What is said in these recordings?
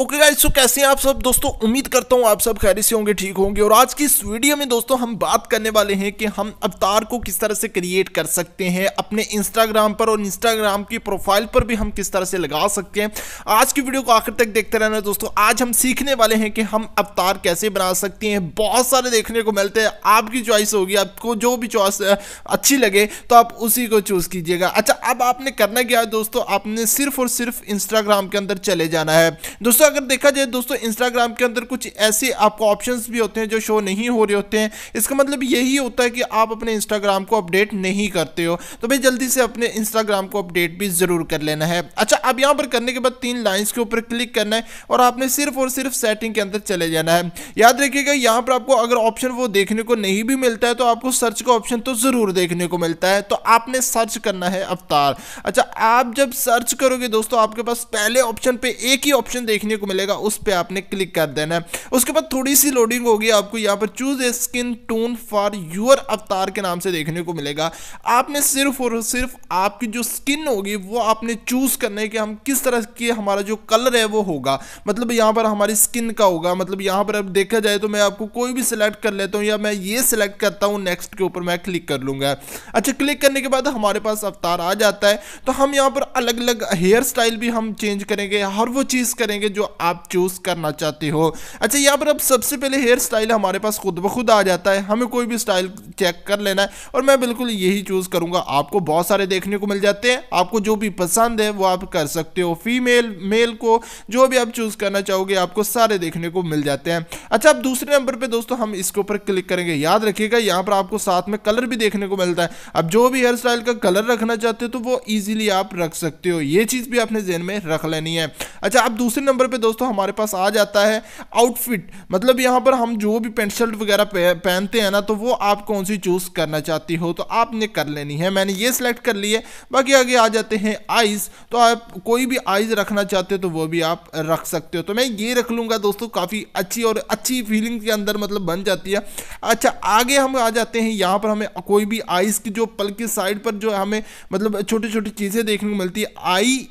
okay guys तो कैसे हैं आप सब दोस्तों उम्मीद करता हूँ आप सब खैर से होंगे ठीक होंगे और आज की इस वीडियो में दोस्तों हम बात करने वाले हैं कि हम अवतार को किस तरह से क्रिएट कर सकते हैं अपने इंस्टाग्राम पर और इंस्टाग्राम की प्रोफाइल पर भी हम किस तरह से लगा सकते हैं आज की वीडियो को आखिर तक देखते रहना दोस्तों आज हम सीखने वाले हैं कि हम अवतार कैसे बना सकते हैं बहुत सारे देखने को मिलते हैं आपकी चॉइस होगी आपको जो भी चॉइस अच्छी लगे तो आप उसी को चूज़ कीजिएगा अच्छा अब आपने करना क्या है दोस्तों आपने सिर्फ और सिर्फ इंस्टाग्राम के अंदर चले जाना है दोस्तों अगर देखा जाए दोस्तों इंस्टाग्राम के अंदर कुछ ऐसे आपको ऑप्शंस भी होते हैं जो शो नहीं हो रहे होते हैं इसका मतलब यही होता है कि आप अपने इंस्टाग्राम को अपडेट नहीं करते हो तो भाई जल्दी से अपने इंस्टाग्राम को अपडेट भी ज़रूर कर लेना है अच्छा अब यहाँ पर करने के बाद तीन लाइन्स के ऊपर क्लिक करना है और आपने सिर्फ और सिर्फ सेटिंग के अंदर चले जाना है याद रखिएगा यहाँ पर आपको अगर ऑप्शन वो देखने को नहीं भी मिलता है तो आपको सर्च का ऑप्शन तो ज़रूर देखने को मिलता है तो आपने सर्च करना है अवतार अच्छा आप जब सर्च करोगे दोस्तों आपके पास पहले ऑप्शन पे एक ही ऑप्शन देखने को मिलेगा उस पर आपने क्लिक कर देना है उसके बाद थोड़ी सी लोडिंग होगी आपको यहाँ पर choose a skin tone for your avatar के नाम से देखने को मिलेगा आपने सिर्फ और सिर्फ आपकी जो स्किन होगी वो आपने चूज करना है कि हम किस तरह की हमारा जो कलर है वो होगा मतलब यहाँ पर हमारी स्किन का होगा मतलब यहाँ पर अब देखा जाए तो मैं आपको कोई भी सिलेक्ट कर लेता हूँ या मैं ये सिलेक्ट करता हूँ नेक्स्ट के ऊपर मैं क्लिक कर लूँगा अच्छा क्लिक करने के बाद हमारे पास अवतार आ जाता है तो हम यहाँ पर अलग अलग हेयर स्टाइल भी हम चेंज करेंगे हर वो चीज़ करेंगे जो आप चूज करना चाहते हो अच्छा यहाँ पर अब सबसे पहले हेयर स्टाइल हमारे पास खुद ब खुद आ जाता है हमें कोई भी स्टाइल चेक कर लेना है और मैं बिल्कुल यही चूज करूंगा आपको बहुत सारे देखने को मिल जाते हैं आपको जो भी पसंद है वो आप कर सकते हो फीमेल मेल को जो भी आप चूज करना चाहोगे आपको सारे देखने को मिल जाते हैं अच्छा अब दूसरे नंबर पर दोस्तों हम इसके ऊपर क्लिक करेंगे याद रखिएगा यहाँ पर आपको साथ में कलर भी देखने को मिलता है अब जो भी हेयर स्टाइल का कलर रखना चाहते हो तो वो ईजिली आप रख सकते हो ये चीज़ भी आपने जहन में रख लेनी है अच्छा अब दूसरे नंबर पे दोस्तों हमारे पास आ जाता है आउटफिट मतलब यहाँ पर हम जो भी पेंट शर्ट वगैरह पहनते हैं ना तो वो आप कौन सी चूज़ करना चाहती हो तो आपने कर लेनी है मैंने ये सिलेक्ट कर ली है बाकी आगे आ जाते हैं आइज़ तो आप कोई भी आइज़ रखना चाहते हो तो वो भी आप रख सकते हो तो मैं ये रख लूँगा दोस्तों काफ़ी अच्छी और अच्छी फीलिंग के अंदर मतलब बन जाती है अच्छा आगे हम आ जाते हैं यहाँ पर हमें कोई भी आइज़ की जो पल की साइड पर जो हमें मतलब छोटी छोटी चीज़ें देखने को मिलती है आई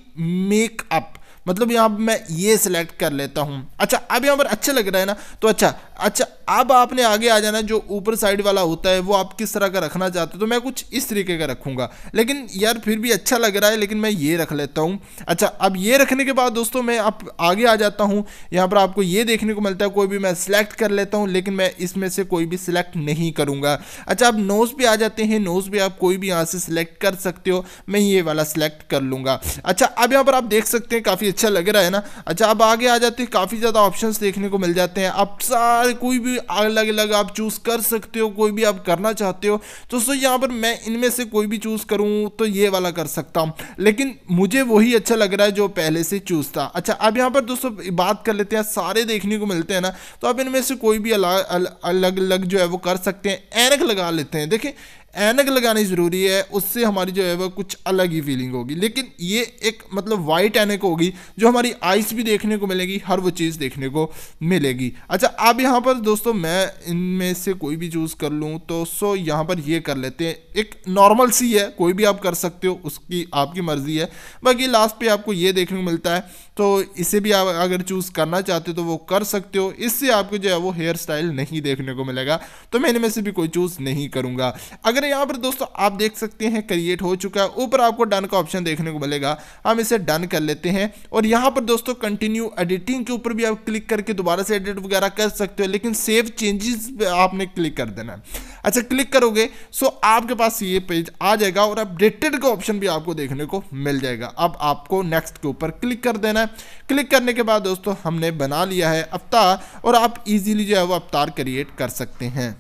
मेकअप मतलब यहाँ मैं ये सिलेक्ट कर लेता हूँ अच्छा अब यहाँ पर अच्छा लग रहा है ना तो अच्छा अच्छा अब आपने आगे आ जाना जो ऊपर साइड वाला होता है वो आप किस तरह का रखना चाहते हो तो मैं कुछ इस तरीके का रखूँगा लेकिन यार फिर भी अच्छा लग रहा है लेकिन मैं ये रख लेता हूँ अच्छा अब ये रखने के बाद दोस्तों मैं आप आगे आ जाता हूँ यहाँ पर आपको ये देखने को मिलता है कोई भी मैं सिलेक्ट कर लेता हूँ लेकिन मैं इसमें से कोई भी सिलेक्ट नहीं करूँगा अच्छा आप नोज़ भी आ जाते हैं नोज़ भी आप कोई भी यहाँ से सिलेक्ट कर सकते हो मैं ये वाला सिलेक्ट कर लूँगा अच्छा अब यहाँ पर आप देख सकते हैं काफ़ी अच्छा लग रहा है ना अच्छा अब आगे आ जाते हैं काफ़ी ज़्यादा ऑप्शन देखने को मिल जाते हैं आप सारे यार कोई भी अलग अलग आप चूज़ कर सकते हो कोई भी आप करना चाहते हो दोस्तों यहाँ पर मैं इनमें से कोई भी चूज़ करूँ तो ये वाला कर सकता हूँ लेकिन मुझे वही अच्छा लग रहा है जो पहले से चूज़ था अच्छा अब यहाँ पर दोस्तों बात कर लेते हैं सारे देखने को मिलते हैं ना तो आप इनमें से कोई भी अलग अलग जो है वो कर सकते हैं एनक लगा लेते हैं देखिए ऐनक लगानी ज़रूरी है उससे हमारी जो है वह कुछ अलग ही फीलिंग होगी लेकिन ये एक मतलब वाइट ऐनक होगी जो हमारी आइस भी देखने को मिलेगी हर वो चीज़ देखने को मिलेगी अच्छा अब यहाँ पर दोस्तों मैं इनमें से कोई भी चूज़ कर लूँ तो सो यहाँ पर ये कर लेते हैं एक नॉर्मल सी है कोई भी आप कर सकते हो उसकी आपकी मर्ज़ी है बाकी लास्ट पर आपको ये देखने को मिलता है तो इसे भी आप अगर चूज़ करना चाहते हो तो वो कर सकते हो इससे आपको जो है वो हेयर स्टाइल नहीं देखने को मिलेगा तो मैं इनमें से भी कोई चूज़ नहीं करूँगा अगर अगर यहाँ पर दोस्तों आप देख सकते हैं क्रिएट हो चुका है ऊपर आपको डन का ऑप्शन देखने को मिलेगा हम इसे डन कर लेते हैं और यहाँ पर दोस्तों कंटिन्यू एडिटिंग के ऊपर भी आप क्लिक करके दोबारा से एडिट वगैरह कर सकते हो लेकिन सेव चेंजेस आपने क्लिक कर देना है अच्छा क्लिक करोगे सो आपके पास ये पेज आ जाएगा और अपडेटेड का ऑप्शन भी आपको देखने को मिल जाएगा अब आपको नेक्स्ट के ऊपर क्लिक कर देना है क्लिक करने के बाद दोस्तों हमने बना लिया है अवतार और आप इजीली जो है वो अवतार क्रिएट कर सकते हैं